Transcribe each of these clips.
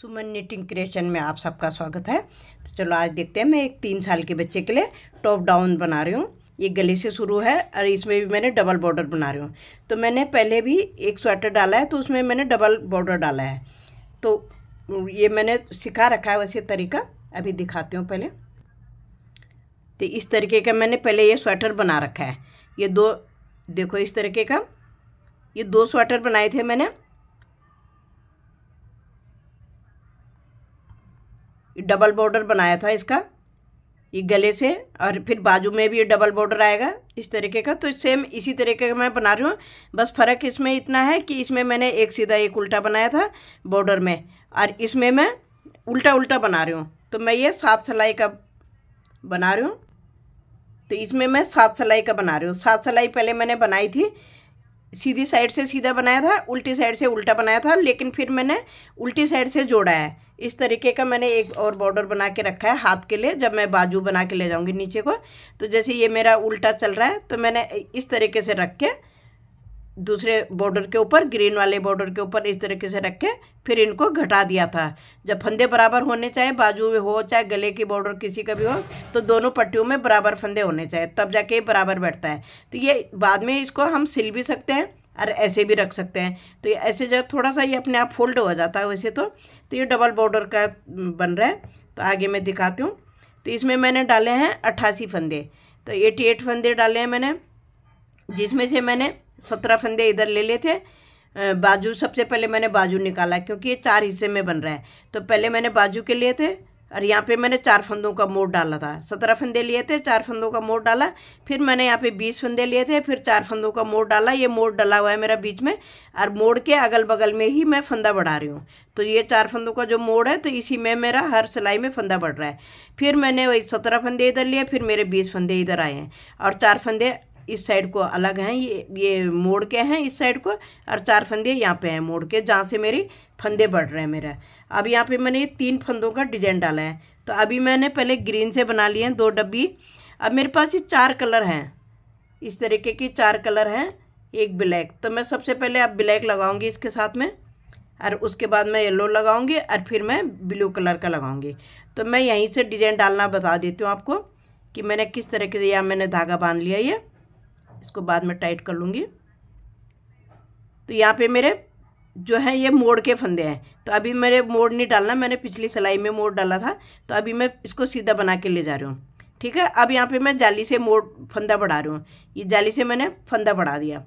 सुमन knitting creation में आप सबका स्वागत है तो चलो आज देखते हैं मैं एक तीन साल के बच्चे के लिए टॉप डाउन बना रही हूँ ये गले से शुरू है और इसमें भी मैंने डबल बॉर्डर बना रही हूँ तो मैंने पहले भी एक स्वेटर डाला है तो उसमें मैंने डबल बॉर्डर डाला है तो ये मैंने सिखा रखा है वैसे तरीका अभी दिखाती हूँ पहले तो इस तरीके का मैंने पहले ये स्वेटर बना रखा है ये दो देखो इस तरीके का ये दो स्वेटर बनाए थे मैंने डबल बॉर्डर बनाया था इसका ये गले से और फिर बाजू में भी ये डबल बॉर्डर आएगा इस तरीके का तो सेम इसी तरीके का मैं बना रही हूँ बस फ़र्क इसमें इतना है कि इसमें मैंने एक सीधा एक उल्टा बनाया था बॉर्डर में और इसमें मैं उल्टा उल्टा बना रही हूँ तो मैं ये सात सिलाई का बना रही हूँ तो इसमें मैं सात सिलाई का बना रही हूँ सात सिलाई पहले मैंने बनाई थी सीधी साइड से सीधा बनाया था उल्टी साइड से उल्टा बनाया था लेकिन फिर मैंने उल्टी साइड से जोड़ा है इस तरीके का मैंने एक और बॉर्डर बना के रखा है हाथ के लिए जब मैं बाजू बना के ले जाऊँगी नीचे को तो जैसे ये मेरा उल्टा चल रहा है तो मैंने इस तरीके से रख के दूसरे बॉर्डर के ऊपर ग्रीन वाले बॉर्डर के ऊपर इस तरीके से रख के फिर इनको घटा दिया था जब फंदे बराबर होने चाहिए बाजू हो चाहे गले की बॉर्डर किसी का भी हो तो दोनों पट्टियों में बराबर फंदे होने चाहिए तब जाके ये बराबर बैठता है तो ये बाद में इसको हम सिल भी सकते हैं और ऐसे भी रख सकते हैं तो ऐसे जब थोड़ा सा ये अपने आप फोल्ड हो जाता है वैसे तो तो ये डबल बॉर्डर का हम्म, बन रहा है तो आगे मैं दिखाती हूँ तो इसमें मैंने डाले हैं अट्ठासी फंदे तो एटी एट फंदे डाले हैं मैंने जिसमें से मैंने सत्रह फंदे इधर ले लिए थे बाजू सबसे पहले मैंने बाजू निकाला क्योंकि ये चार हिस्से में बन रहा है तो पहले मैंने बाजू के लिए थे और यहाँ पे मैंने चार फंदों का मोड़ डाला था सत्रह फंदे लिए थे चार फंदों का मोड़ डाला फिर मैंने यहाँ पे बीस फंदे लिए थे फिर चार फंदों का मोड़ डाला ये मोड़ डला हुआ है मेरा बीच में और मोड़ के अगल बगल में ही मैं फंदा बढ़ा रही हूँ तो ये चार फंदों का जो मोड़ है तो इसी में मेरा हर सिलाई में फंदा बढ़ रहा है फिर मैंने वही सत्रह फंदे इधर लिए फिर मेरे बीस फंदे इधर आए हैं और चार फंदे इस साइड को अलग हैं ये ये मोड़ के हैं इस साइड को और चार फंदे यहाँ पे हैं मोड़ के जहाँ से मेरी फंदे बढ़ रहे हैं मेरा अब यहाँ पे मैंने तीन फंदों का डिजाइन डाला है तो अभी मैंने पहले ग्रीन से बना लिए हैं दो डब्बी अब मेरे पास ये चार कलर हैं इस तरीके के चार कलर हैं एक ब्लैक तो मैं सबसे पहले अब ब्लैक लगाऊंगी इसके साथ में और उसके बाद मैं येलो लगाऊंगी और फिर मैं ब्लू कलर का लगाऊंगी तो मैं यहीं से डिजाइन डालना बता देती हूँ आपको कि मैंने किस तरीके से यहाँ मैंने धागा बांध लिया ये इसको बाद में टाइट कर लूँगी तो यहाँ पे मेरे जो है ये मोड़ के फंदे हैं तो अभी मेरे मोड़ नहीं डालना मैंने पिछली सिलाई में मोड़ डाला था तो अभी मैं इसको सीधा बना के ले जा रही हूँ ठीक है अब यहाँ पे मैं जाली से मोड़ फंदा बढ़ा रही हूँ ये जाली से मैंने फंदा बढ़ा दिया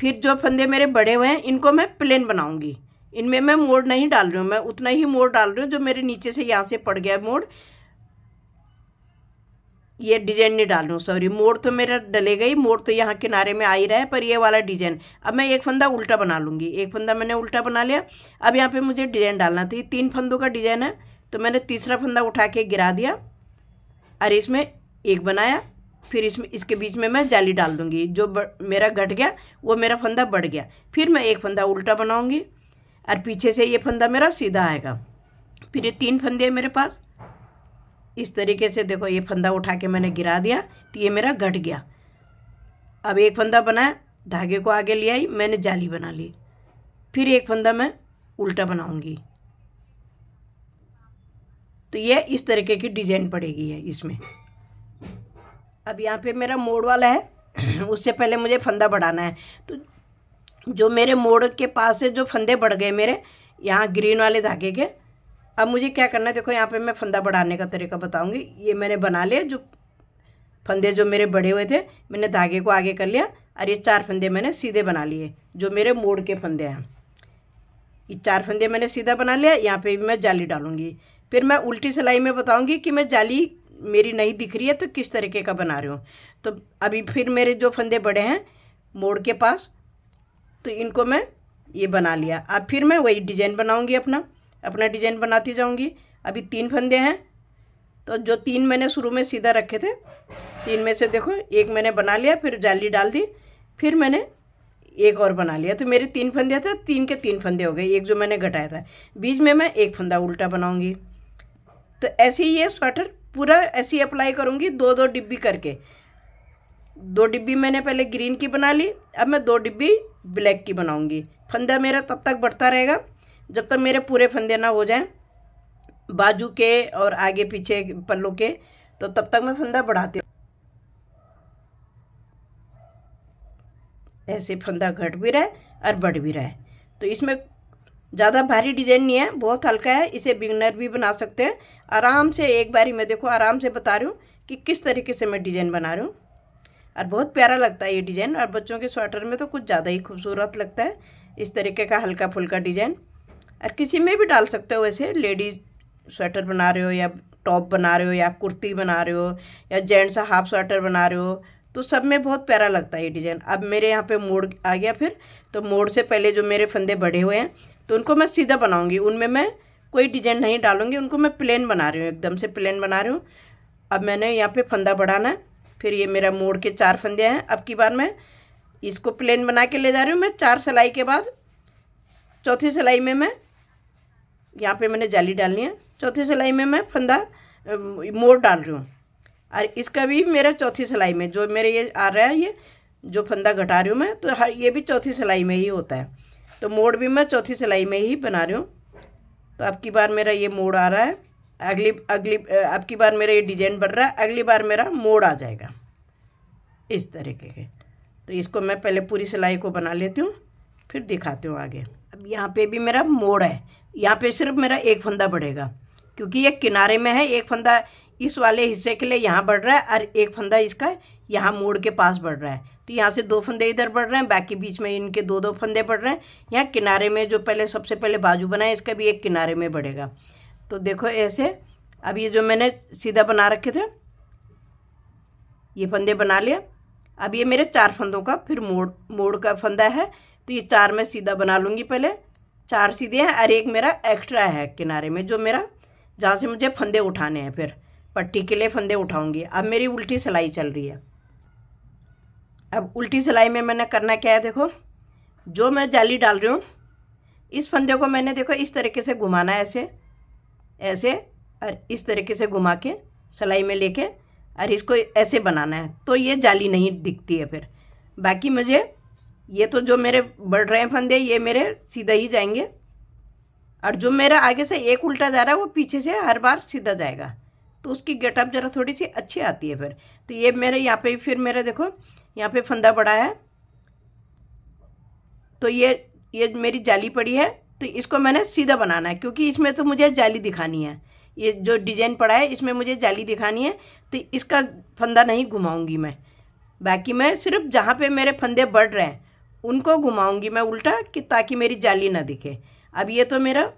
फिर जो फंदे मेरे बड़े हुए हैं इनको मैं प्लेन बनाऊँगी इनमें मैं मोड़ नहीं डाल रही हूँ मैं उतना ही मोड़ डाल रही हूँ जो मेरे नीचे से यहाँ से पड़ गया मोड़ ये डिजाइन नहीं डाल रहा हूँ सॉरी मोड़ तो मेरा डलेगा ही मोड़ तो यहाँ किनारे में आ ही रहा है पर ये वाला डिजाइन अब मैं एक फंदा उल्टा बना लूँगी एक फंदा मैंने उल्टा बना लिया अब यहाँ पे मुझे डिजाइन डालना था ये तीन फंदों का डिजाइन है तो मैंने तीसरा फंदा उठा के गिरा दिया और इसमें एक बनाया फिर इसमें इसके बीच में मैं जाली डाल दूँगी जो मेरा घट गया वो मेरा फंदा बढ़ गया फिर मैं एक फंदा उल्टा बनाऊँगी और पीछे से ये फंदा मेरा सीधा आएगा फिर ये तीन फंदे हैं मेरे पास इस तरीके से देखो ये फंदा उठा के मैंने गिरा दिया तो ये मेरा घट गया अब एक फंदा बनाया धागे को आगे ले आई मैंने जाली बना ली फिर एक फंदा मैं उल्टा बनाऊंगी तो ये इस तरीके की डिजाइन पड़ेगी है इसमें अब यहाँ पे मेरा मोड़ वाला है उससे पहले मुझे फंदा बढ़ाना है तो जो मेरे मोड़ के पास से जो फंदे बढ़ गए मेरे यहाँ ग्रीन वाले धागे के अब मुझे क्या करना है देखो यहाँ पे मैं फंदा बढ़ाने का तरीका बताऊँगी ये मैंने बना लिया जो फंदे जो मेरे बड़े हुए थे मैंने धागे को आगे कर लिया और ये चार फंदे मैंने सीधे बना लिए जो मेरे मोड़ के फंदे हैं ये चार फंदे मैंने सीधा बना लिया यहाँ पे भी मैं जाली डालूंगी फिर मैं उल्टी सिलाई में बताऊंगी कि मैं जाली मेरी नहीं दिख रही है तो किस तरीके का बना रही हूँ तो अभी फिर मेरे जो फंदे बड़े हैं मोड़ के पास तो इनको मैं ये बना लिया अब फिर मैं वही डिजाइन बनाऊँगी अपना अपना डिजाइन बनाती जाऊँगी अभी तीन फंदे हैं तो जो तीन मैंने शुरू में सीधा रखे थे तीन में से देखो एक मैंने बना लिया फिर जाली डाल दी फिर मैंने एक और बना लिया तो मेरे तीन फंदे थे तीन के तीन फंदे हो गए एक जो मैंने घटाया था बीच में मैं एक फंदा उल्टा बनाऊँगी तो ऐसे ही ये स्वेटर पूरा ऐसे ही अप्लाई करूँगी दो दो डिब्बी करके दो डिब्बी मैंने पहले ग्रीन की बना ली अब मैं दो डिब्बी ब्लैक की बनाऊँगी फंदा मेरा तब तक बढ़ता रहेगा जब तक मेरे पूरे फंदे ना हो जाएं बाजू के और आगे पीछे पल्लू के तो तब तक मैं फंदा बढ़ाती हूँ ऐसे फंदा घट भी रहा और बढ़ भी रहे तो इसमें ज़्यादा भारी डिजाइन नहीं है बहुत हल्का है इसे बिगनर भी बना सकते हैं आराम से एक बारी मैं देखो आराम से बता रही हूँ कि किस तरीके से मैं डिज़ाइन बना रही हूँ और बहुत प्यारा लगता है ये डिज़ाइन और बच्चों के स्वेटर में तो कुछ ज़्यादा ही खूबसूरत लगता है इस तरीके का हल्का फुल्का डिज़ाइन और किसी में भी डाल सकते हो वैसे लेडीज स्वेटर बना रहे हो या टॉप बना रहे हो या कुर्ती बना रहे हो या जेंट्स हाफ स्वेटर बना रहे हो तो सब में बहुत प्यारा लगता है ये डिज़ाइन अब मेरे यहाँ पे मोड़ आ गया फिर तो मोड़ से पहले जो मेरे फंदे बढ़े हुए हैं तो उनको मैं सीधा बनाऊँगी उनमें मैं कोई डिजाइन नहीं डालूँगी उनको मैं प्लेन बना रही हूँ एकदम से प्लेन बना रही हूँ अब मैंने यहाँ पर फंदा बढ़ाना फिर ये मेरा मोड़ के चार फंदे हैं अब की बार मैं इसको प्लेन बना के ले जा रही हूँ मैं चार सिलाई के बाद चौथी सिलाई में मैं यहाँ पे मैंने जाली डालनी है चौथी सिलाई में मैं फंदा मोड़ डाल रही हूँ और इसका भी मेरा चौथी सिलाई में जो मेरे ये आ रहा है ये जो फंदा घटा रही हूँ मैं तो हर ये भी चौथी सिलाई में ही होता है तो मोड़ भी मैं चौथी सिलाई में ही बना रही हूँ तो अब की बार मेरा ये मोड़ आ रहा है अगली अगली अब की बार मेरा ये डिजाइन बढ़ रहा है अगली बार मेरा मोड़ आ जाएगा इस तरीके के तो इसको मैं पहले पूरी सिलाई को बना लेती हूँ फिर दिखाती हूँ आगे अब यहाँ पे भी मेरा मोड़ है यहाँ पे सिर्फ मेरा एक फंदा बढ़ेगा क्योंकि ये किनारे में है एक फंदा इस वाले हिस्से के लिए यहाँ बढ़ रहा है और एक फंदा इसका यहाँ मोड़ के पास बढ़ रहा है तो यहाँ से दो फंदे इधर बढ़ रहे हैं बाकी बीच में इनके दो दो फंदे बढ़ रहे हैं यहाँ किनारे में जो पहले सबसे पहले बाजू बनाए इसका भी एक किनारे में बढ़ेगा तो देखो ऐसे अब ये जो मैंने सीधा बना रखे थे ये फंदे बना लिया अब ये मेरे चार फंदों का फिर मोड़ मोड़ का फंदा है तो ये चार मैं सीधा बना लूँगी पहले चार सीधे हैं और एक मेरा एक्स्ट्रा है किनारे में जो मेरा जहाँ से मुझे फंदे उठाने हैं फिर पट्टी के लिए फंदे उठाऊंगी अब मेरी उल्टी सिलाई चल रही है अब उल्टी सिलाई में मैंने करना क्या है देखो जो मैं जाली डाल रही हूँ इस फंदे को मैंने देखो इस तरीके से घुमाना है ऐसे ऐसे और इस तरीके से घुमा के सिलाई में लेके और इसको ऐसे बनाना है तो ये जाली नहीं दिखती है फिर बाकी मुझे ये तो जो मेरे बढ़ रहे हैं फंदे ये मेरे सीधा ही जाएंगे और जो मेरा आगे से एक उल्टा जा रहा है वो पीछे से हर बार सीधा जाएगा तो उसकी गेटअप ज़रा थोड़ी सी अच्छी आती है फिर तो ये मेरे यहाँ पे फिर मेरे देखो यहाँ पे फंदा पड़ा है तो ये ये मेरी जाली पड़ी है तो इसको मैंने सीधा बनाना है क्योंकि इसमें तो मुझे जाली दिखानी है ये जो डिजाइन पड़ा है इसमें मुझे जाली दिखानी है तो इसका फंदा नहीं घुमाऊंगी मैं बाकी मैं सिर्फ जहाँ पे मेरे फंदे बढ़ रहे हैं उनको घुमाऊंगी मैं उल्टा कि ताकि मेरी जाली ना दिखे अब ये तो मेरा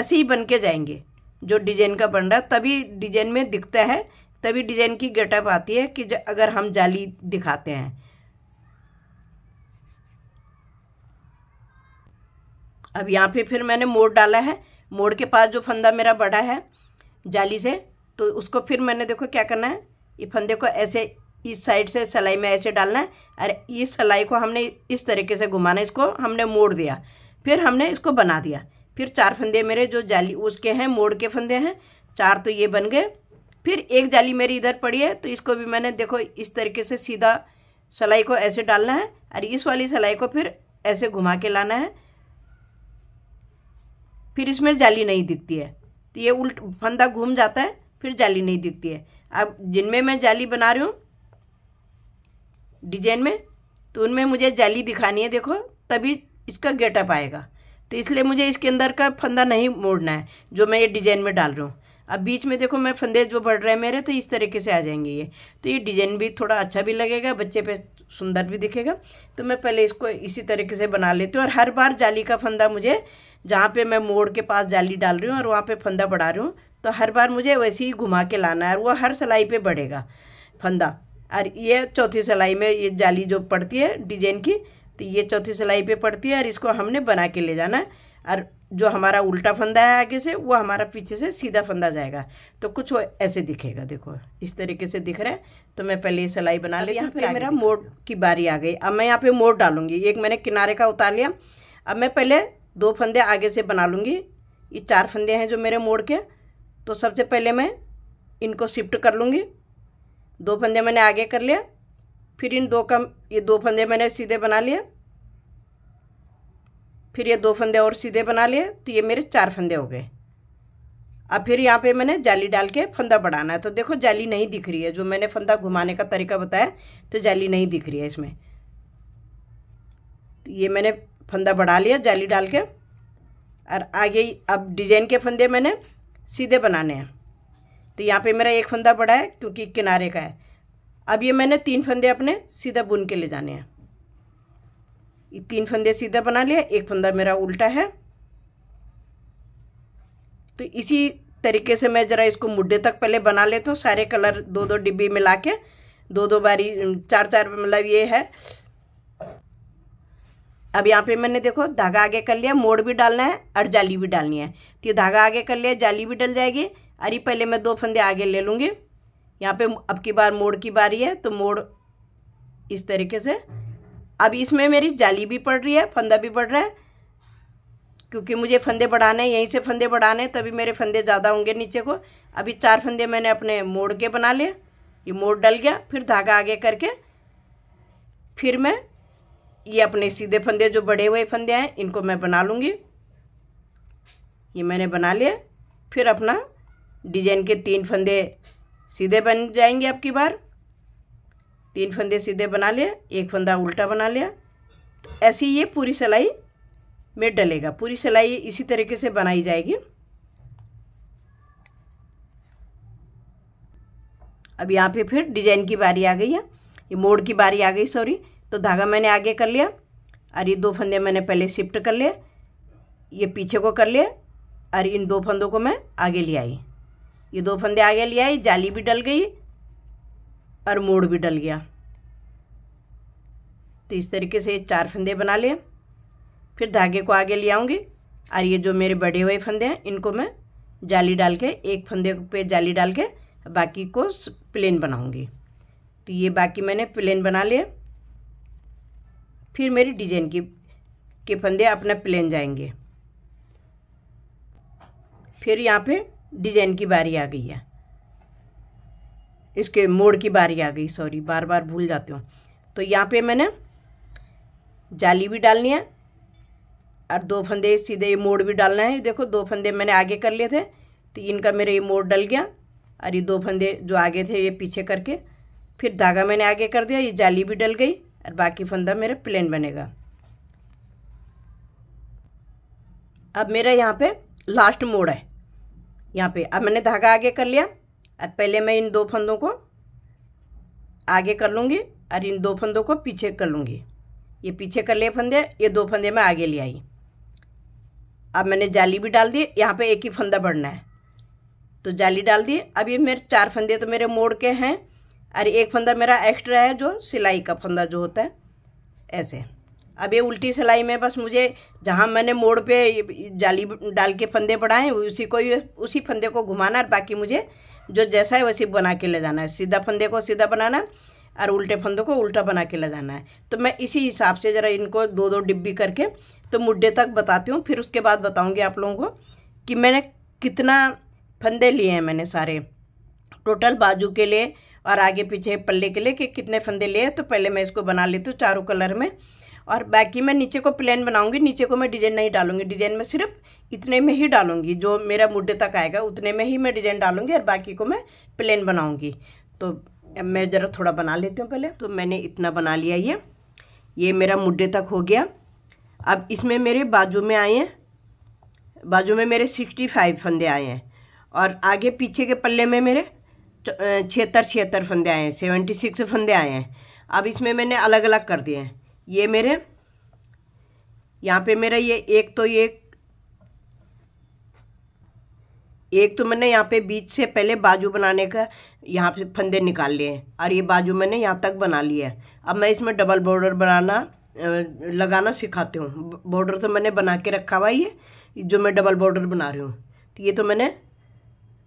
ऐसे ही बन के जाएंगे जो डिजाइन का बन रहा तभी डिजाइन में दिखता है तभी डिजाइन की गेटअप आती है कि अगर हम जाली दिखाते हैं अब यहाँ पे फिर मैंने मोड़ डाला है मोड़ के पास जो फंदा मेरा बड़ा है जाली से तो उसको फिर मैंने देखो क्या करना है ये फंदे को ऐसे इस साइड से सलाई में ऐसे डालना है और इस सलाई को हमने इस तरीके से घुमाना इसको हमने मोड़ दिया फिर हमने इसको बना दिया फिर चार फंदे मेरे जो जाली उसके हैं मोड़ के फंदे हैं चार तो ये बन गए फिर एक जाली मेरी इधर पड़ी है तो इसको भी मैंने देखो इस तरीके से सीधा सलाई को ऐसे डालना है और इस वाली सलाई को फिर ऐसे घुमा के लाना है फिर इसमें जाली नहीं दिखती है तो ये उल्ट फंदा घूम जाता है फिर जाली नहीं दिखती है अब जिनमें मैं जाली बना रही हूँ डिजाइन में तो उनमें मुझे जाली दिखानी है देखो तभी इसका गेटअप आएगा तो इसलिए मुझे इसके अंदर का फंदा नहीं मोड़ना है जो मैं ये डिजाइन में डाल रहा हूँ अब बीच में देखो मैं फंदे जो बढ़ रहे हैं मेरे तो इस तरीके से आ जाएंगे ये तो ये डिजाइन भी थोड़ा अच्छा भी लगेगा बच्चे पे सुंदर भी दिखेगा तो मैं पहले इसको इसी तरीके से बना लेती हूँ और हर बार जाली का फंदा मुझे जहाँ पे मैं मोड़ के पास जाली डाल रही हूँ और वहाँ पे फंदा बढ़ा रही हूँ तो हर बार मुझे वैसे ही घुमा के लाना है और वो हर सिलाई पर बढ़ेगा फंदा और ये चौथी सिलाई में ये जाली जो पड़ती है डिजाइन की तो ये चौथी सिलाई पे पड़ती है और इसको हमने बना के ले जाना है और जो हमारा उल्टा फंदा है आगे से वो हमारा पीछे से सीधा फंदा जाएगा तो कुछ ऐसे दिखेगा देखो इस तरीके से दिख रहा है तो मैं पहले ये सिलाई बना ली यहाँ पे मेरा मोड़ की बारी आ गई अब मैं यहाँ पे मोड़ डालूंगी एक मैंने किनारे का उतार लिया अब मैं पहले दो फंदे आगे से बना लूँगी ये चार फंदे हैं जो मेरे मोड़ के तो सबसे पहले मैं इनको शिफ्ट कर लूँगी दो फंदे मैंने आगे कर लिया फिर इन दो का ये दो फंदे मैंने सीधे बना लिए फिर ये दो फंदे और सीधे बना लिए तो ये मेरे चार फंदे हो गए अब फिर यहाँ पे मैंने जाली डाल के फंदा बढ़ाना है तो देखो जाली नहीं दिख रही है जो मैंने फंदा घुमाने का तरीका बताया तो जाली नहीं दिख रही है इसमें तो ये मैंने फंदा बढ़ा लिया जाली डाल के और आगे अब डिजाइन के फंदे मैंने सीधे बनाने हैं तो यहाँ पे मेरा एक फंदा पड़ा है क्योंकि किनारे का है अब ये मैंने तीन फंदे अपने सीधा बुन के ले जाने हैं ये तीन फंदे सीधा बना लिया एक फंदा मेरा उल्टा है तो इसी तरीके से मैं ज़रा इसको मुड्ढे तक पहले बना लेता हूँ सारे कलर दो दो डिब्बी में ला के दो दो बारी चार चार मतलब ये है अब यहाँ पे मैंने देखो धागा आगे कर लिया मोड़ भी डालना है और जाली भी डालनी है तो ये धागा आगे कर लिया जाली भी डल जाएगी अरे पहले मैं दो फंदे आगे ले लूँगी यहाँ पे अब की बार मोड़ की बारी है तो मोड़ इस तरीके से अब इसमें मेरी जाली भी पड़ रही है फंदा भी पड़ रहा है क्योंकि मुझे फंदे बढ़ाने हैं यहीं से फंदे बढ़ाने हैं तभी मेरे फंदे ज़्यादा होंगे नीचे को अभी चार फंदे मैंने अपने मोड़ के बना लिए ये मोड़ डल गया फिर धागा आगे करके फिर मैं ये अपने सीधे फंदे जो बड़े हुए फंदे हैं इनको मैं बना लूँगी ये मैंने बना लिए फिर अपना डिजाइन के तीन फंदे सीधे बन जाएंगे आपकी बार तीन फंदे सीधे बना लिया एक फंदा उल्टा बना लिया तो ऐसी ये पूरी सिलाई में डलेगा पूरी सिलाई इसी तरीके से बनाई जाएगी अब यहाँ पे फिर डिजाइन की बारी आ गई है ये मोड़ की बारी आ गई सॉरी तो धागा मैंने आगे कर लिया और ये दो फंदे मैंने पहले शिफ्ट कर लिए ये पीछे को कर लिया और इन दो फंदों को मैं आगे ले आई ये दो फंदे आगे ले आई जाली भी डल गई और मोड़ भी डल गया तो इस तरीके से चार फंदे बना लिए फिर धागे को आगे ले आऊँगी और ये जो मेरे बड़े हुए फंदे हैं इनको मैं जाली डाल के एक फंदे पे जाली डाल के बाकी को प्लेन बनाऊँगी तो ये बाकी मैंने प्लेन बना लिए फिर मेरी डिजाइन की के फंदे अपना प्लेन जाएंगे फिर यहाँ पे डिजाइन की बारी आ गई है इसके मोड़ की बारी आ गई सॉरी बार बार भूल जाती हूँ तो यहाँ पे मैंने जाली भी डालनी है और दो फंदे सीधे ये मोड़ भी डालना है देखो दो फंदे मैंने आगे कर लिए थे तो इनका मेरा ये मोड़ डल गया और ये दो फंदे जो आगे थे ये पीछे करके फिर धागा मैंने आगे कर दिया ये जाली भी डल गई और बाकी फंदा मेरा प्लेन बनेगा अब मेरा यहाँ पे लास्ट मोड़ है यहाँ पे अब मैंने धागा आगे कर लिया अब पहले मैं इन दो फंदों को आगे कर लूँगी और इन दो फंदों को पीछे कर लूँगी ये पीछे कर लिए फंदे ये दो फंदे मैं आगे ले आई अब मैंने जाली भी डाल दी यहाँ पे एक ही फंदा बढ़ना है तो जाली डाल दी अब ये मेरे चार फंदे तो मेरे मोड़ के हैं और एक फंदा मेरा एक्स्ट्रा है जो सिलाई का फंदा जो होता है ऐसे अब ये उल्टी सिलाई में बस मुझे जहाँ मैंने मोड़ पे जाली डाल के फंदे बढ़ाए उसी को उसी फंदे को घुमाना और बाकी मुझे जो जैसा है वैसे बना के ले जाना है सीधा फंदे को सीधा बनाना और उल्टे फंदों को उल्टा बना के ले जाना है तो मैं इसी हिसाब से ज़रा इनको दो दो डिब्बी करके तो मुड्ढे तक बताती हूँ फिर उसके बाद बताऊँगी आप लोगों को कि मैंने कितना फंदे लिए हैं मैंने सारे टोटल बाजू के लिए और आगे पीछे पल्ले के लिए कि कितने फंदे लिए तो पहले मैं इसको बना लेती हूँ चारों कलर में और बाकी मैं नीचे को प्लेन बनाऊंगी नीचे को मैं डिजाइन नहीं डालूंगी डिजाइन में सिर्फ इतने में ही डालूंगी जो मेरा मुड्ढे तक आएगा उतने में ही मैं डिजाइन डालूंगी और बाकी को मैं प्लेन बनाऊंगी तो मैं ज़रा थोड़ा बना लेती हूँ पहले तो मैंने इतना बना लिया ये ये मेरा मुड्ढे तक हो गया अब इसमें मेरे बाजू में आए हैं बाजू में मेरे सिक्सटी फाइव फंदे आए हैं और आगे पीछे के पल्ले में मेरे छिहत्तर छिहत्तर फंदे आए हैं सेवेंटी सिक्स फंदे आए हैं अब इसमें मैंने अलग अलग कर दिए हैं ये मेरे यहाँ पे मेरा ये एक तो ये एक तो मैंने यहाँ पे बीच से पहले बाजू बनाने का यहाँ से फंदे निकाल लिए हैं और ये बाजू मैंने यहाँ तक बना लिया है अब मैं इसमें डबल बॉर्डर बनाना लगाना सिखाती हूँ बॉर्डर तो मैंने बना के रखा हुआ ये जो मैं डबल बॉर्डर बना रही हूँ तो ये तो मैंने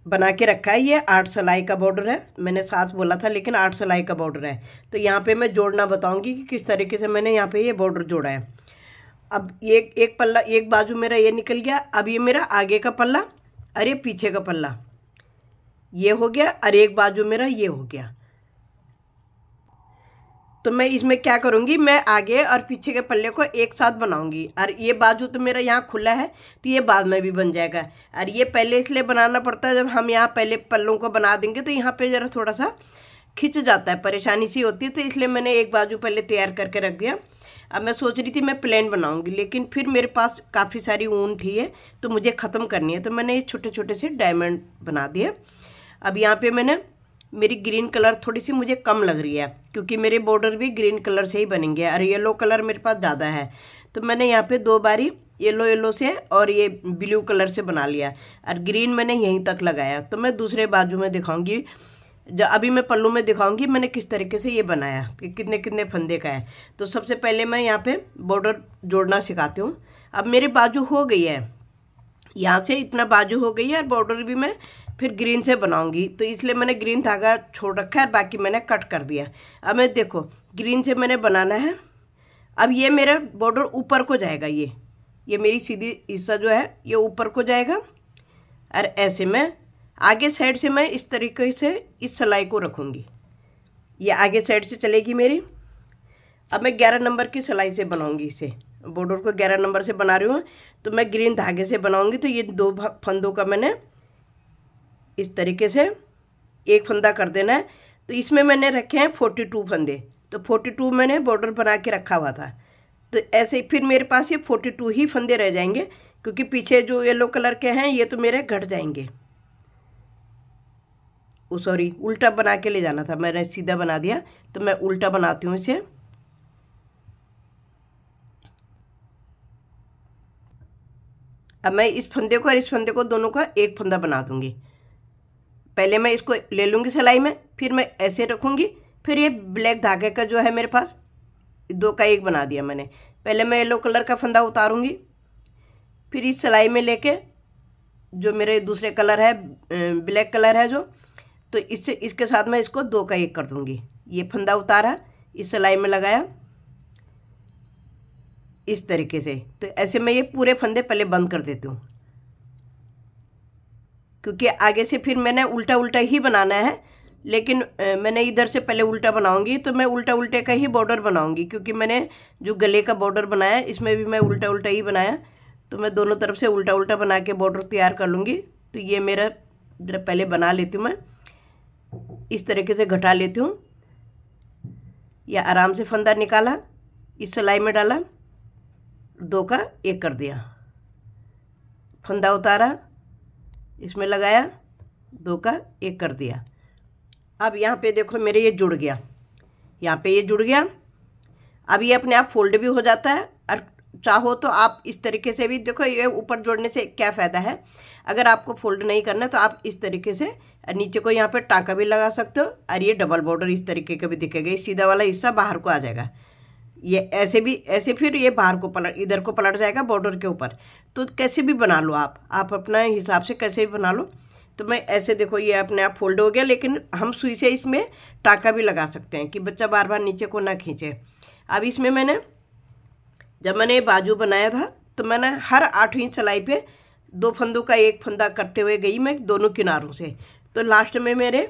बना के रखा है ये आठ सलाई का बॉर्डर है मैंने साथ बोला था लेकिन आठ सलाई का बॉर्डर है तो यहाँ पे मैं जोड़ना बताऊँगी कि किस तरीके से मैंने यहाँ पे ये बॉर्डर जोड़ा है अब एक एक पल्ला एक बाजू मेरा ये निकल गया अब ये मेरा आगे का पल्ला अरे पीछे का पल्ला ये हो गया और एक बाजू मेरा ये हो गया तो मैं इसमें क्या करूँगी मैं आगे और पीछे के पल्ले को एक साथ बनाऊँगी और ये बाजू तो मेरा यहाँ खुला है तो ये बाद में भी बन जाएगा और ये पहले इसलिए बनाना पड़ता है जब हम यहाँ पहले पल्लों को बना देंगे तो यहाँ पे ज़रा थोड़ा सा खिंच जाता है परेशानी सी होती है तो इसलिए मैंने एक बाजू पहले तैयार करके रख दिया अब मैं सोच रही थी मैं प्लेन बनाऊंगी लेकिन फिर मेरे पास काफ़ी सारी ऊन थी है तो मुझे ख़त्म करनी है तो मैंने ये छोटे छोटे से डायमंड बना दिए अब यहाँ पे मैंने मेरी ग्रीन कलर थोड़ी सी मुझे कम लग रही है क्योंकि मेरे बॉर्डर भी ग्रीन कलर से ही बनेंगे और येलो कलर मेरे पास ज़्यादा है तो मैंने यहाँ पे दो बारी येलो येलो से और ये ब्लू कलर से बना लिया और ग्रीन मैंने यहीं तक लगाया तो मैं दूसरे बाजू में दिखाऊंगी जब अभी मैं पल्लू में दिखाऊंगी मैंने किस तरीके से ये बनाया कि कितने कितने फंदे का है तो सबसे पहले मैं यहाँ पर बॉर्डर जोड़ना सिखाती हूँ अब मेरी बाजू हो गई है यहाँ से इतना बाजू हो गई है और बॉर्डर भी मैं फिर ग्रीन से बनाऊंगी तो इसलिए मैंने ग्रीन धागा छोड़ रखा है बाकी मैंने कट कर दिया अब मैं देखो ग्रीन से मैंने बनाना है अब ये मेरा बॉर्डर ऊपर को जाएगा ये ये मेरी सीधी हिस्सा जो है ये ऊपर को जाएगा और ऐसे में आगे साइड से मैं इस तरीके से इस सिलाई को रखूँगी ये आगे साइड से चलेगी मेरी अब मैं ग्यारह नंबर की सिलाई से बनाऊँगी इसे बॉर्डर को ग्यारह नंबर से बना रही हूँ तो मैं ग्रीन धागे से बनाऊँगी तो ये दो फंदों का मैंने इस तरीके से एक फंदा कर देना है तो इसमें मैंने रखे हैं फोर्टी टू फंदे तो फोर्टी टू मैंने बॉर्डर बना के रखा हुआ था तो ऐसे फिर मेरे पास ये फोर्टी टू ही फंदे रह जाएंगे क्योंकि पीछे जो येलो कलर के हैं ये तो मेरे घट जाएंगे ओ सॉरी उल्टा बना के ले जाना था मैंने सीधा बना दिया तो मैं उल्टा बनाती हूँ इसे अब मैं इस फंदे को और इस फंदे को दोनों का एक फंदा बना दूंगी पहले मैं इसको ले लूँगी सिलाई में फिर मैं ऐसे रखूँगी फिर ये ब्लैक धागे का जो है मेरे पास दो का एक बना दिया मैंने पहले मैं येलो कलर का फंदा उतारूँगी फिर इस सिलाई में लेके जो मेरे दूसरे कलर है ब्लैक कलर है जो तो इससे इसके साथ मैं इसको दो का एक कर दूँगी ये फंदा उतारा इस सिलाई में लगाया इस तरीके से तो ऐसे मैं ये पूरे फंदे पहले बंद कर देती हूँ क्योंकि आगे से फिर मैंने उल्टा उल्टा ही बनाना है लेकिन मैंने इधर से पहले उल्टा बनाऊंगी तो मैं उल्टा उल्टे का ही बॉर्डर बनाऊंगी क्योंकि मैंने जो गले का बॉर्डर बनाया इसमें भी मैं उल्टा उल्टा ही बनाया तो मैं दोनों तरफ से उल्टा उल्टा बना के बॉर्डर तैयार कर लूँगी तो ये मेरा जरा पहले बना लेती हूँ मैं इस तरीके से घटा लेती हूँ या आराम से फंदा निकाला इस सिलाई में डाला दो का एक कर दिया फंदा उतारा इसमें लगाया दो का एक कर दिया अब यहाँ पे देखो मेरे ये जुड़ गया यहाँ पे ये जुड़ गया अब ये अपने आप फोल्ड भी हो जाता है और चाहो तो आप इस तरीके से भी देखो ये ऊपर जोड़ने से क्या फ़ायदा है अगर आपको फोल्ड नहीं करना तो आप इस तरीके से नीचे को यहाँ पे टाँका भी लगा सकते हो और ये डबल बॉर्डर इस तरीके का भी दिखेगा सीधा वाला हिस्सा बाहर को आ जाएगा ये ऐसे भी ऐसे फिर ये बाहर को पलट इधर को पलट जाएगा बॉर्डर के ऊपर तो कैसे भी बना लो आप आप अपना हिसाब से कैसे भी बना लो तो मैं ऐसे देखो ये अपने आप फोल्ड हो गया लेकिन हम सुई से इसमें टाँका भी लगा सकते हैं कि बच्चा बार बार नीचे को ना खींचे अब इसमें मैंने जब मैंने बाजू बनाया था तो मैंने हर आठवीं सिलाई पे दो फंदों का एक फंदा करते हुए गई मैं दोनों किनारों से तो लास्ट में मेरे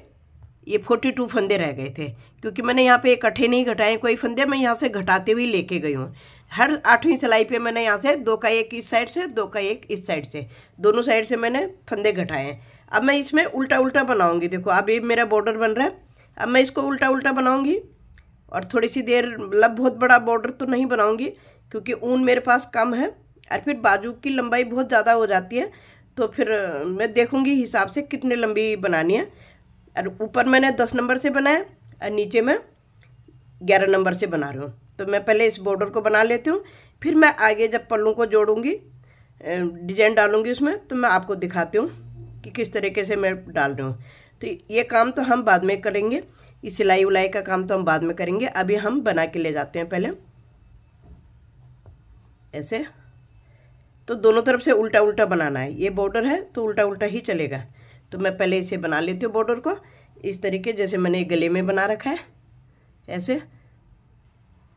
ये फोर्टी टू फंदे रह गए थे क्योंकि मैंने यहाँ पे इकट्ठे नहीं घटाए कोई फंदे मैं यहाँ से घटाते हुए लेके गई हूँ हर आठवीं सिलाई पे मैंने यहाँ से दो का एक इस साइड से दो का एक इस साइड से दोनों साइड से मैंने फंदे घटाए हैं अब मैं इसमें उल्टा उल्टा बनाऊंगी देखो अब ये मेरा बॉर्डर बन रहा है अब मैं इसको उल्टा उल्टा बनाऊंगी और थोड़ी सी देर मतलब बहुत बड़ा बॉर्डर तो नहीं बनाऊंगी क्योंकि ऊन मेरे पास कम है और फिर बाजू की लंबाई बहुत ज़्यादा हो जाती है तो फिर मैं देखूँगी हिसाब से कितनी लंबी बनानी है और ऊपर मैंने दस नंबर से बनाया और नीचे मैं ग्यारह नंबर से बना रही हूँ तो मैं पहले इस बॉर्डर को बना लेती हूँ फिर मैं आगे जब पल्लू को जोड़ूंगी डिजाइन डालूंगी उसमें तो मैं आपको दिखाती हूँ कि किस तरीके से मैं डाल रही हूँ तो ये काम तो हम बाद में करेंगे ये सिलाई उलाई का काम तो हम बाद में करेंगे अभी हम बना के ले जाते हैं पहले ऐसे तो दोनों तरफ से उल्टा उल्टा बनाना है ये बॉर्डर है तो उल्टा उल्टा ही चलेगा तो मैं पहले इसे बना लेती हूँ बॉर्डर को इस तरीके जैसे मैंने गले में बना रखा है ऐसे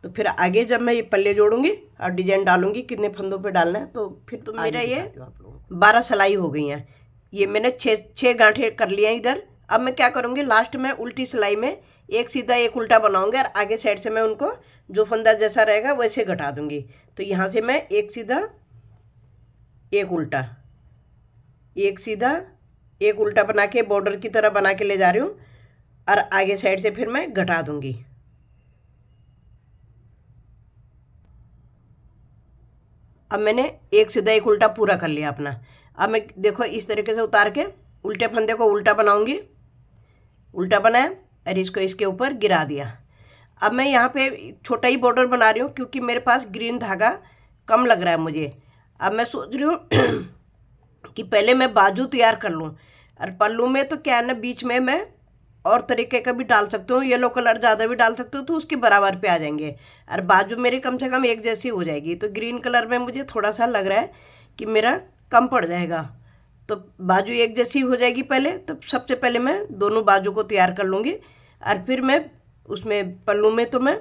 तो फिर आगे जब मैं ये पल्ले जोड़ूंगी और डिजाइन डालूंगी कितने फंदों पे डालना है तो फिर तो मेरा ये बारह सिलाई हो गई हैं ये मैंने छः छः गांठे कर लिए हैं इधर अब मैं क्या करूँगी लास्ट में उल्टी सिलाई में एक सीधा एक उल्टा बनाऊंगी और आगे साइड से मैं उनको जो फंदा जैसा रहेगा वैसे घटा दूंगी तो यहाँ से मैं एक सीधा एक उल्टा एक सीधा एक उल्टा बना के बॉर्डर की तरह बना के ले जा रही हूँ और आगे साइड से फिर मैं घटा दूंगी अब मैंने एक सीधा एक उल्टा पूरा कर लिया अपना अब मैं देखो इस तरीके से उतार के उल्टे फंदे को उल्टा बनाऊंगी उल्टा बनाया और इसको इसके ऊपर गिरा दिया अब मैं यहाँ पे छोटा ही बॉर्डर बना रही हूँ क्योंकि मेरे पास ग्रीन धागा कम लग रहा है मुझे अब मैं सोच रही हूँ कि पहले मैं बाजू तैयार कर लूँ और पल्लू में तो क्या है ना बीच में मैं और तरीके का भी डाल सकते हो येलो कलर ज़्यादा भी डाल सकते हो तो उसके बराबर पे आ जाएंगे और बाजू मेरी कम से कम एक जैसी हो जाएगी तो ग्रीन कलर में मुझे थोड़ा सा लग रहा है कि मेरा कम पड़ जाएगा तो बाजू एक जैसी हो जाएगी पहले तो सबसे पहले मैं दोनों बाजू को तैयार कर लूँगी और फिर मैं उसमें पल्लू में तो मैं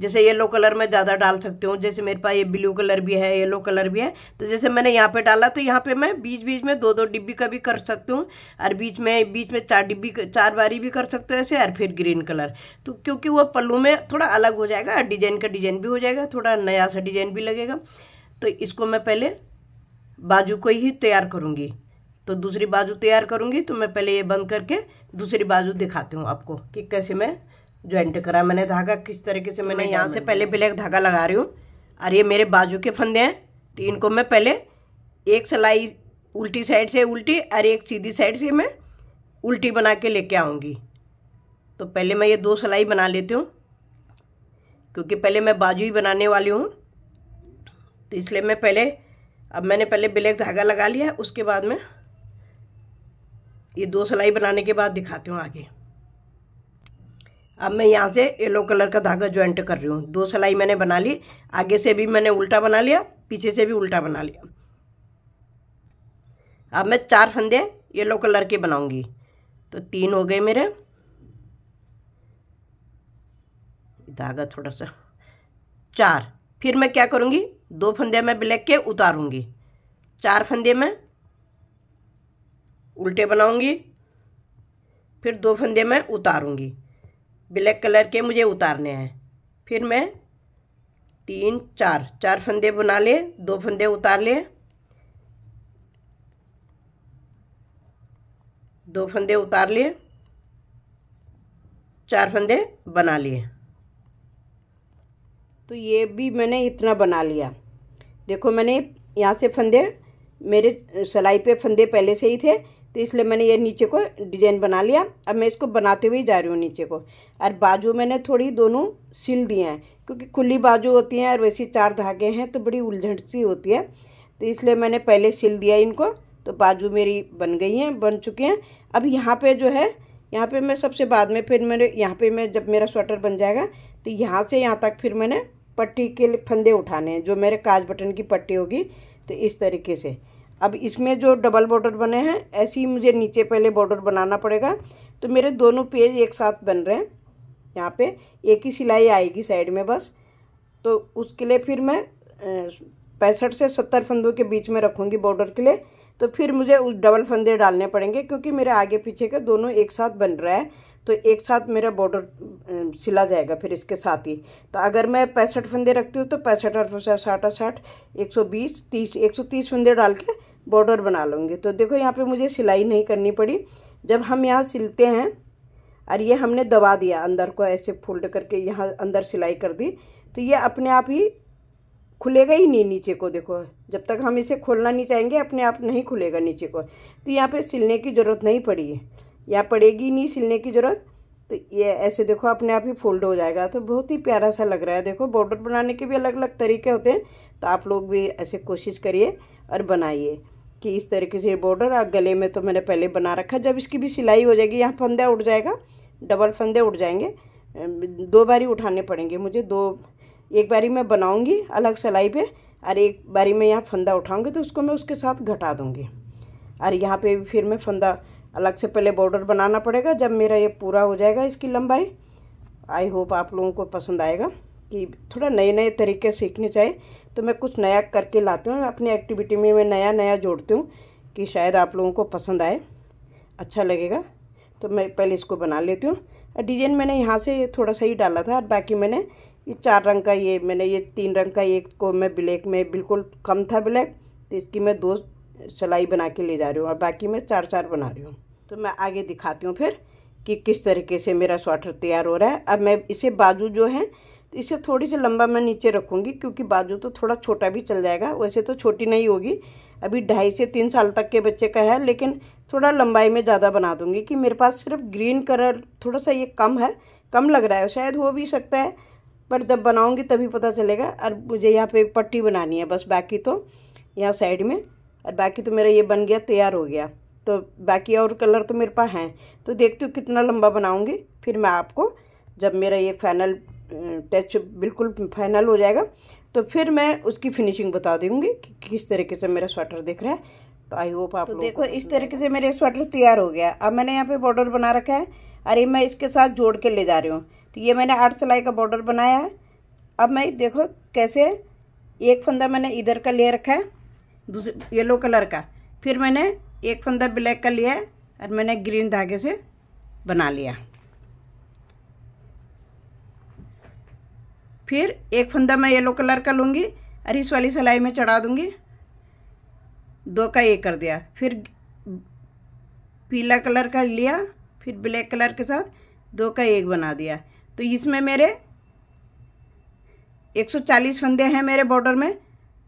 जैसे येलो कलर में ज़्यादा डाल सकते हूँ जैसे मेरे पास ये ब्लू कलर भी है येलो कलर भी है तो जैसे मैंने यहाँ पे डाला तो यहाँ पे मैं बीच बीच में दो दो डिब्बी का भी कर सकती हूँ और बीच में बीच में चार डिब्बी चार बारी भी कर सकते हो ऐसे और फिर ग्रीन कलर तो क्योंकि वो पल्लू में थोड़ा अलग हो जाएगा डिजाइन का डिजाइन भी हो जाएगा थोड़ा नया सा डिजाइन भी लगेगा तो इसको मैं पहले बाजू को ही तैयार करूँगी तो दूसरी बाजू तैयार करूँगी तो मैं पहले ये बंद करके दूसरी बाजू दिखाती हूँ आपको कि कैसे मैं ज्वाइंट करा मैंने धागा किस तरीके से मैंने यहाँ से पहले ब्लैक धागा लगा रही हूँ और ये मेरे बाजू के फंदे हैं तो इनको मैं पहले एक सिलाई उल्टी साइड से उल्टी और एक सीधी साइड से मैं उल्टी बना के लेके आऊँगी तो पहले मैं ये दो सिलाई बना लेती हूँ क्योंकि पहले मैं बाजू ही बनाने वाली हूँ तो इसलिए मैं पहले अब मैंने पहले ब्लैक धागा लगा लिया उसके बाद में ये दो सिलाई बनाने के बाद दिखाती हूँ आगे अब मैं यहाँ से येलो कलर का धागा ज्वाइंट कर रही हूँ दो सिलाई मैंने बना ली आगे से भी मैंने उल्टा बना लिया पीछे से भी उल्टा बना लिया अब मैं चार फंदे येलो कलर के बनाऊँगी तो तीन हो गए मेरे धागा थोड़ा सा चार फिर मैं क्या करूँगी दो फंदे मैं ब्लैक के उतारूँगी चार फंदे मैं उल्टे बनाऊँगी फिर दो फंदे मैं उतारूँगी ब्लैक कलर के मुझे उतारने हैं फिर मैं तीन चार चार फंदे बना ले दो फंदे उतार ले दो फंदे उतार लिए चार फंदे बना लिए तो ये भी मैंने इतना बना लिया देखो मैंने यहाँ से फंदे मेरे सिलाई पे फंदे पहले से ही थे तो इसलिए मैंने ये नीचे को डिजाइन बना लिया अब मैं इसको बनाते हुए जा रही हूँ नीचे को और बाजू मैंने थोड़ी दोनों सिल दिए हैं क्योंकि खुली बाजू होती हैं और वैसे चार धागे हैं तो बड़ी उलझन सी होती है तो इसलिए मैंने पहले सिल दिया इनको तो बाजू मेरी बन गई हैं बन चुकी हैं अब यहाँ पर जो है यहाँ पर मैं सबसे बाद में फिर मेरे यहाँ पर मैं जब मेरा स्वेटर बन जाएगा तो यहाँ से यहाँ तक फिर मैंने पट्टी के फंदे उठाने हैं जो मेरे काज बटन की पट्टी होगी तो इस तरीके से अब इसमें जो डबल बॉर्डर बने हैं ऐसे ही मुझे नीचे पहले बॉर्डर बनाना पड़ेगा तो मेरे दोनों पेज एक साथ बन रहे हैं यहाँ पे एक ही सिलाई आएगी साइड में बस तो उसके लिए फिर मैं पैंसठ से सत्तर फंदों के बीच में रखूँगी बॉर्डर के लिए तो फिर मुझे उस डबल फंदे डालने पड़ेंगे क्योंकि मेरे आगे पीछे के दोनों एक साथ बन रहा है तो एक साथ मेरा बॉर्डर सिला जाएगा फिर इसके साथ ही तो अगर मैं पैंसठ फंदे रखती हूँ तो पैंसठ और साठ साठ एक सौ बीस तीस एक सौ तीस फंदे डाल के बॉर्डर बना लूँगे तो देखो यहाँ पे मुझे सिलाई नहीं करनी पड़ी जब हम यहाँ सिलते हैं और ये हमने दबा दिया अंदर को ऐसे फोल्ड करके यहाँ अंदर सिलाई कर दी तो ये अपने आप ही खुलेगा ही नहीं नीचे को देखो जब तक हम इसे खोलना नहीं चाहेंगे अपने आप नहीं खुलेगा नीचे को तो यहाँ पर सिलने की ज़रूरत नहीं पड़ी है यहाँ पड़ेगी नहीं सिलने की ज़रूरत तो ये ऐसे देखो अपने आप ही फोल्ड हो जाएगा तो बहुत ही प्यारा सा लग रहा है देखो बॉर्डर बनाने के भी अलग अलग तरीके होते हैं तो आप लोग भी ऐसे कोशिश करिए और बनाइए कि इस तरीके से बॉर्डर और गले में तो मैंने पहले बना रखा जब इसकी भी सिलाई हो जाएगी यहाँ फंदा उठ जाएगा डबल फंदे उठ जाएंगे दो बारी उठाने पड़ेंगे मुझे दो एक बारी मैं बनाऊंगी अलग सिलाई पे और एक बारी में यहाँ फंदा उठाऊंगी तो उसको मैं उसके साथ घटा दूँगी और यहाँ पे भी फिर मैं फंदा अलग से पहले बॉर्डर बनाना पड़ेगा जब मेरा ये पूरा हो जाएगा इसकी लंबाई आई होप आप लोगों को पसंद आएगा कि थोड़ा नए नए तरीके सीखने चाहिए तो मैं कुछ नया करके लाती हूँ अपनी एक्टिविटी में मैं नया नया जोड़ती हूँ कि शायद आप लोगों को पसंद आए अच्छा लगेगा तो मैं पहले इसको बना लेती हूँ डिजाइन मैंने यहाँ से थोड़ा सा ही डाला था और बाकी मैंने ये चार रंग का ये मैंने ये तीन रंग का एक को मैं ब्लैक में बिल्कुल कम था ब्लैक तो इसकी मैं दो सिलाई बना के ले जा रही हूँ और बाकी मैं चार चार बना रही हूँ तो मैं आगे दिखाती हूँ फिर कि किस तरीके से मेरा स्वाटर तैयार हो रहा है अब मैं इसे बाजू जो है इसे थोड़ी सी लंबा मैं नीचे रखूँगी क्योंकि बाजू तो थोड़ा छोटा भी चल जाएगा वैसे तो छोटी नहीं होगी अभी ढाई से तीन साल तक के बच्चे का है लेकिन थोड़ा लंबाई में ज़्यादा बना दूँगी कि मेरे पास सिर्फ ग्रीन कलर थोड़ा सा ये कम है कम लग रहा है शायद हो भी सकता है पर जब बनाऊँगी तभी पता चलेगा और मुझे यहाँ पर पट्टी बनानी है बस बाकी तो यहाँ साइड में और बाकी तो मेरा ये बन गया तैयार हो गया तो बाकी और कलर तो मेरे पास हैं तो देखती हूँ कितना लंबा बनाऊँगी फिर मैं आपको जब मेरा ये फाइनल टच बिल्कुल फाइनल हो जाएगा तो फिर मैं उसकी फिनिशिंग बता दूँगी कि किस तरीके से मेरा स्वेटर दिख रहा है तो आई होप आप तो देखो इस तरीके से मेरे स्वेटर तैयार हो गया अब मैंने यहाँ पे बॉर्डर बना रखा है अरे मैं इसके साथ जोड़ के ले जा रही हूँ तो ये मैंने आठ सिलाई का बॉर्डर बनाया है अब मैं देखो कैसे एक फंदा मैंने इधर का ले रखा है दूसरे येलो कलर का फिर मैंने एक फंदा ब्लैक का लिया और मैंने ग्रीन धागे से बना लिया फिर एक फंदा मैं येलो कलर का लूँगी और इस वाली सिलाई में चढ़ा दूँगी दो का एक कर दिया फिर पीला कलर का लिया फिर ब्लैक कलर के साथ दो का एक बना दिया तो इसमें मेरे 140 फंदे हैं मेरे बॉर्डर में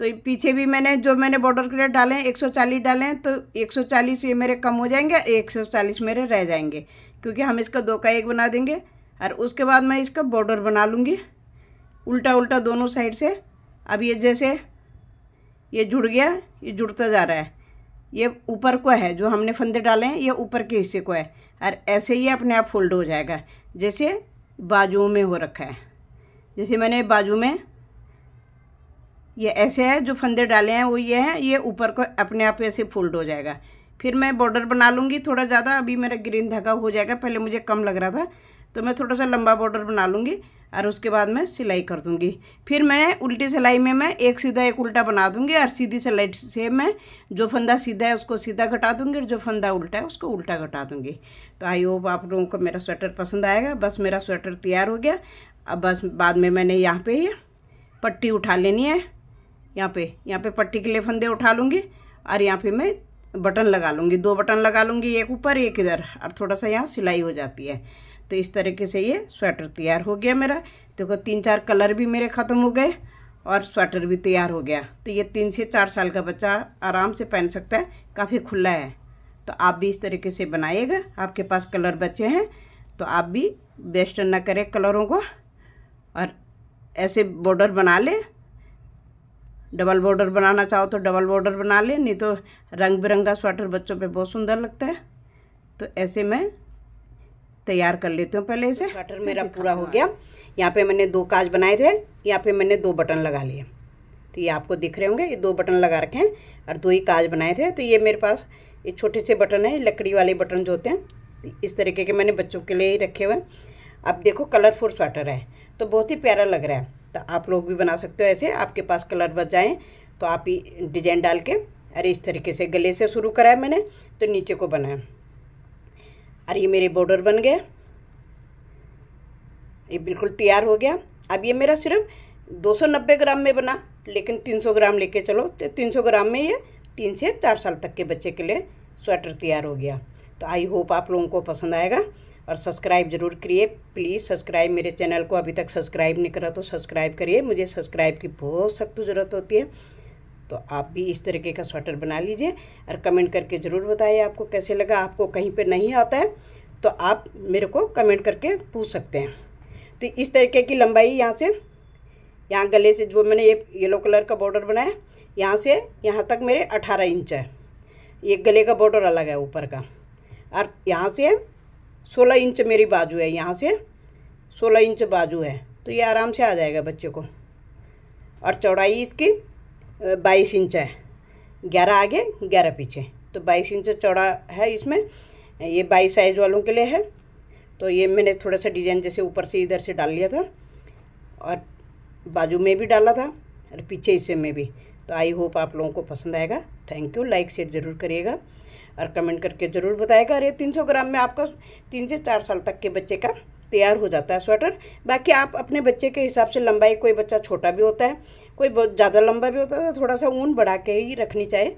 तो पीछे भी मैंने जो मैंने बॉर्डर के लिए डाले हैं 140 डाले हैं तो 140 ये मेरे कम हो जाएंगे 140 मेरे रह जाएंगे क्योंकि हम इसका दो का एक बना देंगे और उसके बाद मैं इसका बॉर्डर बना लूँगी उल्टा उल्टा दोनों साइड से अब ये जैसे ये जुड़ गया ये जुड़ता जा रहा है ये ऊपर को है जो हमने फंदे डाले हैं ये ऊपर के हिस्से को है और ऐसे ही अपने आप फोल्ड हो जाएगा जैसे बाजू में हो रखा है जैसे मैंने बाजू में ये ऐसे है जो फंदे डाले हैं वो ये हैं ये ऊपर को अपने आप ऐसे फोल्ड हो जाएगा फिर मैं बॉर्डर बना लूँगी थोड़ा ज़्यादा अभी मेरा ग्रीन धागा हो जाएगा पहले मुझे कम लग रहा था तो मैं थोड़ा सा लंबा बॉर्डर बना लूँगी और उसके बाद मैं सिलाई कर दूंगी फिर मैं उल्टी सिलाई में मैं एक सीधा एक उल्टा बना दूंगी और सीधी सिलाई से मैं जो फंदा सीधा है उसको सीधा घटा दूंगी और जो फंदा उल्टा है उसको उल्टा घटा दूंगी तो आई होप आप लोगों को मेरा स्वेटर पसंद आएगा बस मेरा स्वेटर तैयार हो गया अब बस बाद में मैंने यहाँ पे पट्टी उठा लेनी है यहाँ पे यहाँ पे पट्टी के लिए फंदे उठा लूँगी और यहाँ पे मैं बटन लगा लूँगी दो बटन लगा लूँगी एक ऊपर एक इधर और थोड़ा सा यहाँ सिलाई हो जाती है तो इस तरीके से ये स्वेटर तैयार हो गया मेरा देखो तीन चार कलर भी मेरे ख़त्म हो गए और स्वेटर भी तैयार हो गया तो ये तीन से चार साल का बच्चा आराम से पहन सकता है काफ़ी खुला है तो आप भी इस तरीके से बनाइएगा आपके पास कलर बचे हैं तो आप भी वेस्ट ना करें कलरों को और ऐसे बॉर्डर बना लें डबल बॉर्डर बनाना चाहो तो डबल बॉर्डर बना लें नहीं तो रंग बिरंगा स्वेटर बच्चों पे बहुत सुंदर लगता है तो ऐसे मैं तैयार कर लेती हूँ पहले इसे स्वेटर मेरा हाँ पूरा हो हाँ। गया यहाँ पे मैंने दो काज बनाए थे यहाँ पे मैंने दो बटन लगा लिए तो ये आपको दिख रहे होंगे ये दो बटन लगा रखे हैं और दो ही काज बनाए थे तो ये मेरे पास ये छोटे से बटन है लकड़ी वाले बटन जो होते हैं तो इस तरीके के मैंने बच्चों के लिए ही रखे हुए हैं अब देखो कलरफुल स्वेटर है तो बहुत ही प्यारा लग रहा है तो आप लोग भी बना सकते हो ऐसे आपके पास कलर बच जाएँ तो आप ही डिजाइन डाल के अरे इस तरीके से गले से शुरू कराया मैंने तो नीचे को बनाया और ये मेरे बॉर्डर बन गए ये बिल्कुल तैयार हो गया अब ये मेरा सिर्फ 290 ग्राम में बना लेकिन 300 ग्राम लेके चलो तो 300 ग्राम में ये तीन से चार साल तक के बच्चे के लिए स्वेटर तैयार हो गया तो आई होप आप लोगों को पसंद आएगा और सब्सक्राइब जरूर करिए प्लीज़ सब्सक्राइब मेरे चैनल को अभी तक सब्सक्राइब नहीं करा तो सब्सक्राइब करिए मुझे सब्सक्राइब की बहुत सख्त ज़रूरत होती है तो आप भी इस तरीके का स्वेटर बना लीजिए और कमेंट करके ज़रूर बताइए आपको कैसे लगा आपको कहीं पे नहीं आता है तो आप मेरे को कमेंट करके पूछ सकते हैं तो इस तरीके की लंबाई यहाँ से यहाँ गले से जो मैंने ये येलो कलर का बॉर्डर बनाया यहाँ से यहाँ तक मेरे अठारह इंच है ये गले का बॉर्डर अलग है ऊपर का और यहाँ से सोलह इंच मेरी बाजू है यहाँ से सोलह इंच बाजू है तो ये आराम से आ जाएगा बच्चे को और चौड़ाई इसकी बाईस इंच है ग्यारह आगे ग्यारह पीछे तो बाईस इंच चौड़ा है इसमें ये बाईस साइज वालों के लिए है तो ये मैंने थोड़ा सा डिजाइन जैसे ऊपर से इधर से डाल लिया था और बाजू में भी डाला था और पीछे हिस्से में भी तो आई होप आप लोगों को पसंद आएगा थैंक यू लाइक शेयर ज़रूर करिएगा और कमेंट करके ज़रूर बताएगा अरे 300 ग्राम में आपका तीन से चार साल तक के बच्चे का तैयार हो जाता है स्वेटर बाकी आप अपने बच्चे के हिसाब से लंबाई कोई बच्चा छोटा भी होता है कोई बहुत ज़्यादा लंबा भी होता है तो थोड़ा सा ऊन बढ़ा के ही रखनी चाहिए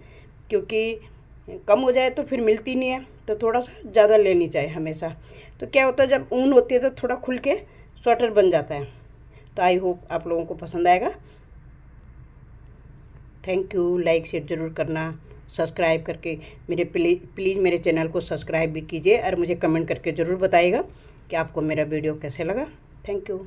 क्योंकि कम हो जाए तो फिर मिलती नहीं है तो थोड़ा सा ज़्यादा लेनी चाहिए हमेशा तो क्या होता है जब ऊन होती है तो थोड़ा खुल के स्वेटर बन जाता है तो आई होप आप लोगों को पसंद आएगा थैंक यू लाइक शेयर ज़रूर करना सब्सक्राइब करके मेरे प्लीज़ प्लीज़ मेरे चैनल को सब्सक्राइब भी कीजिए और मुझे कमेंट करके ज़रूर बताइएगा कि आपको मेरा वीडियो कैसे लगा थैंक यू